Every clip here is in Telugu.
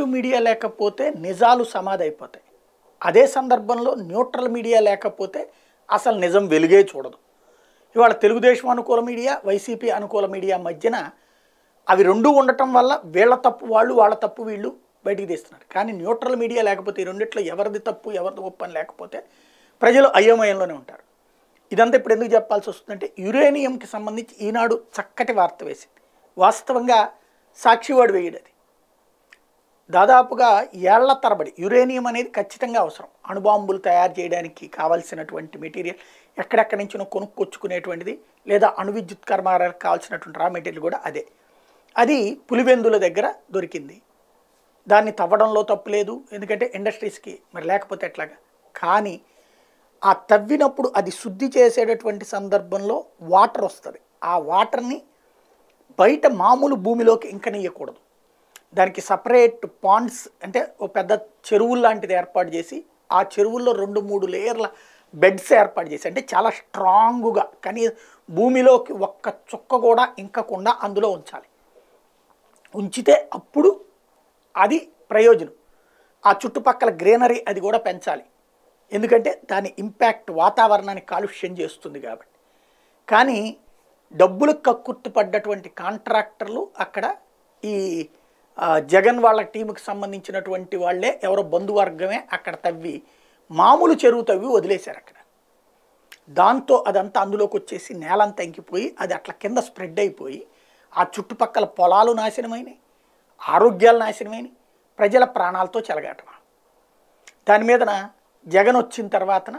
నెట్ మీడియా లేకపోతే నిజాలు సమాధైపోతాయి అదే సందర్భంలో న్యూట్రల్ మీడియా లేకపోతే అసలు నిజం వెలుగే చూడదు ఇవాళ తెలుగుదేశం అనుకూల మీడియా వైసీపీ అనుకూల మీడియా మధ్యన అవి రెండూ ఉండటం వల్ల వీళ్ళ తప్పు వాళ్ళు వాళ్ళ తప్పు వీళ్ళు బయటికి తీస్తున్నారు కానీ న్యూట్రల్ మీడియా లేకపోతే ఈ రెండిట్లో ఎవరిది తప్పు ఎవరిది గొప్ప అని లేకపోతే ప్రజలు అయోమయంలోనే ఉంటారు ఇదంతా ఇప్పుడు ఎందుకు చెప్పాల్సి వస్తుందంటే యురేనియంకి సంబంధించి ఈనాడు చక్కటి వార్త వేసింది వాస్తవంగా సాక్షివాడు వేయడది దాదాపుగా ఏళ్ల తరబడి యురేనియం అనేది ఖచ్చితంగా అవసరం అణుబాంబులు తయారు చేయడానికి కావాల్సినటువంటి మెటీరియల్ ఎక్కడెక్కడి నుంచినో కొనుక్కొచ్చుకునేటువంటిది లేదా అణు విద్యుత్ కర్మాగారాలకు కావాల్సినటువంటి రా మెటీరియల్ కూడా అదే అది పులివెందుల దగ్గర దొరికింది దాన్ని తవ్వడంలో తప్పు లేదు ఎందుకంటే ఇండస్ట్రీస్కి మరి లేకపోతే ఎట్లాగా కానీ ఆ తవ్వినప్పుడు అది శుద్ధి చేసేటటువంటి సందర్భంలో వాటర్ వస్తుంది ఆ వాటర్ని బయట మామూలు భూమిలోకి ఇంకనీయకూడదు దానికి సపరేట్ పాండ్స్ అంటే ఓ పెద్ద చెరువు లాంటిది ఏర్పాటు చేసి ఆ చెరువుల్లో రెండు మూడు లేయర్ల బెడ్స్ ఏర్పాటు చేసి అంటే చాలా స్ట్రాంగ్గా కానీ భూమిలోకి ఒక్క చుక్క కూడా ఇంకకుండా అందులో ఉంచాలి ఉంచితే అప్పుడు అది ప్రయోజనం ఆ చుట్టుపక్కల గ్రీనరీ అది కూడా పెంచాలి ఎందుకంటే దాని ఇంపాక్ట్ వాతావరణాన్ని కాలుష్యం చేస్తుంది కాబట్టి కానీ డబ్బులు కక్కుర్తి పడ్డటువంటి కాంట్రాక్టర్లు అక్కడ ఈ జగన్ వాళ్ళ టీంకి సంబంధించినటువంటి వాళ్ళే ఎవరో బంధువర్గమే అక్కడ తవ్వి మామూలు చెరువు తవ్వి వదిలేశారు అక్కడ దాంతో అదంతా అందులోకి వచ్చేసి నేలంతా ఎంకిపోయి అది అట్లా కింద స్ప్రెడ్ అయిపోయి ఆ చుట్టుపక్కల పొలాలు నాశనమైనవి ఆరోగ్యాలు నాశనమైనవి ప్రజల ప్రాణాలతో చెలగాటం దాని మీదన జగన్ వచ్చిన తర్వాతన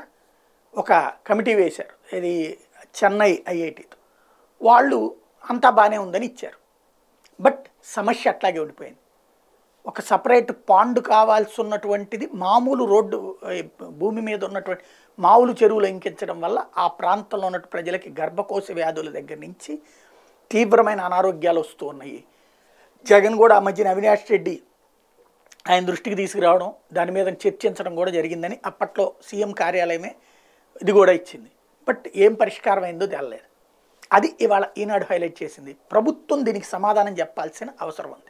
ఒక కమిటీ వేశారు ఇది చెన్నై ఐఐటితో వాళ్ళు అంతా బాగానే ఉందని ఇచ్చారు బట్ సమస్య అట్లాగే ఉండిపోయింది ఒక సపరేట్ పాండ్ కావాల్సి ఉన్నటువంటిది మామూలు రోడ్డు భూమి మీద ఉన్నటువంటి మామూలు చెరువులు ఇంకించడం వల్ల ఆ ప్రాంతంలో ఉన్న ప్రజలకి గర్భకోశ వ్యాధుల దగ్గర నుంచి తీవ్రమైన అనారోగ్యాలు వస్తూ ఉన్నాయి జగన్ కూడా ఆ మధ్యన అవినాష్ రెడ్డి ఆయన దృష్టికి తీసుకురావడం దాని మీద చర్చించడం కూడా జరిగిందని అప్పట్లో సీఎం కార్యాలయమే ఇది కూడా ఇచ్చింది బట్ ఏం పరిష్కారం అయిందో తెలలేదు అది ఇవాళ ఈనాడు హైలైట్ చేసింది ప్రభుత్వం దీనికి సమాధానం చెప్పాల్సిన అవసరం ఉంది